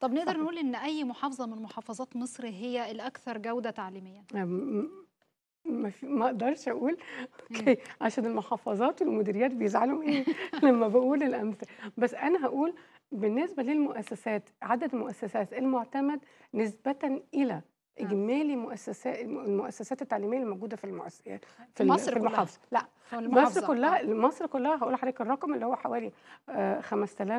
طب نقدر أه. نقول ان اي محافظه من محافظات مصر هي الاكثر جوده تعليميا ما في ما اقدرش اقول اوكي عشان المحافظات والمديريات بيزعلوا مني لما بقول الامثله بس انا هقول بالنسبه للمؤسسات عدد المؤسسات المعتمد نسبه الى نعم. اجمالي مؤسسات المؤسسات التعليميه الموجوده في المؤس... في مصر في المحافظه لا مصر كلها مصر كلها هقول لحضرتك الرقم اللي هو حوالي 5700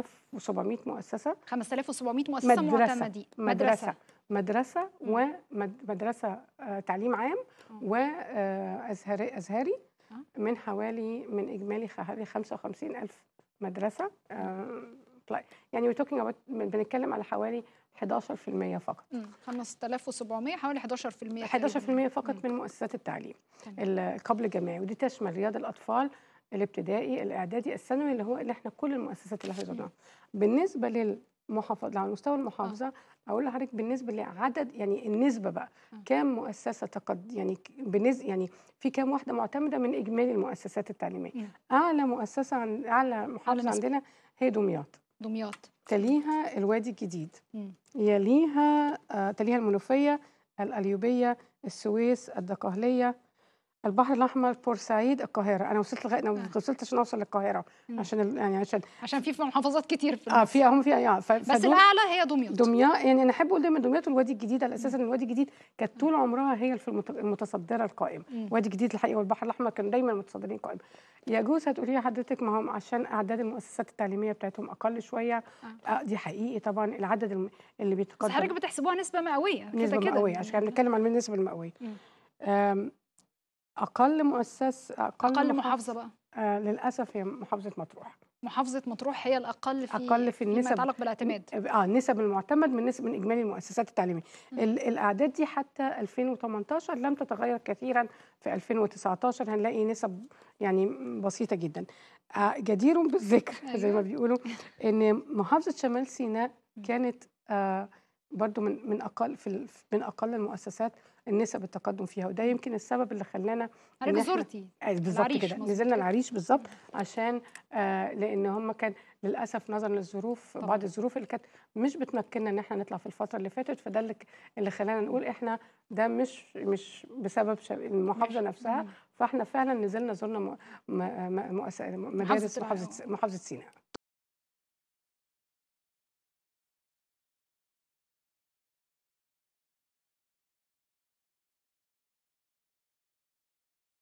آه، مؤسسه 5700 مؤسسه معتمدين مدرسه مدرسه, مدرسة ومدرسه آه، تعليم عام وازهري آه، ازهري من حوالي من اجمالي حوالي 55000 مدرسه supply يعني وي توكينج about بنتكلم على حوالي 11% فقط 5700 حوالي 11% 11% فقط من مؤسسات التعليم القبل الجامعي ودي تشمل رياض الاطفال الابتدائي الاعدادي الثانوي اللي هو اللي احنا كل المؤسسات اللي حضرناها بالنسبه للمحافظه على مستوى المحافظه آه. اقول لحضرتك بالنسبه لعدد يعني النسبه بقى آه. كام مؤسسه تقد يعني بنز يعني في كام واحده معتمده من اجمالي المؤسسات التعليميه آه. اعلى مؤسسه عن اعلى محافظه عندنا هي دمياط دمياط تليها الوادي الجديد مم. يليها آه تليها المنوفيه الاليوبيه السويس الدقهليه البحر الاحمر بورسعيد القاهره انا وصلت لغايه انا آه. ما وصلتش نوصل للقاهره عشان ال... يعني عشان عشان في محافظات كتير في اه في هم في يعني ف... بس فدول... الاعلى هي دمياط دمياط يعني انا احب اقول دايما دمياط والوادي الجديد على اساس ان الوادي الجديد كانت طول عمرها هي في المتصدره القائمه وادي جديد الحقيقه والبحر الاحمر كانوا دايما متصدرين قائمه يجوز هتقولي حضرتك ما هم عشان اعداد المؤسسات التعليميه بتاعتهم اقل شويه آه. آه، دي حقيقي طبعا العدد اللي بيتقدم بس حضرتك بتحسبوها نسبه مئويه كده كده نسبه مئويه عشان بنتكلم عن النسبه المئويه اقل مؤسس اقل, أقل محافظه بقى آه للاسف هي محافظه مطروح محافظه مطروح هي الاقل في اقل في النسب فيما يتعلق بالاعتماد اه النسب المعتمد من نسب من اجمالي المؤسسات التعليميه الاعداد دي حتى 2018 لم تتغير كثيرا في 2019 هنلاقي نسب يعني بسيطه جدا آه جدير بالذكر أيوة. زي ما بيقولوا ان محافظه شمال سيناء كانت آه برضو من من اقل في من اقل المؤسسات النسب التقدم فيها وده يمكن السبب اللي خلانا انا زرتي بالظبط كده نزلنا العريش بالظبط عشان آه لان هم كان للاسف نظرا للظروف بعض الظروف اللي كانت مش بتمكننا ان احنا نطلع في الفتره اللي فاتت فده اللي, خلانا نقول احنا ده مش مش بسبب المحافظه مش. نفسها فاحنا فعلا نزلنا زرنا مؤسسة مدارس محافظه محافظه سيناء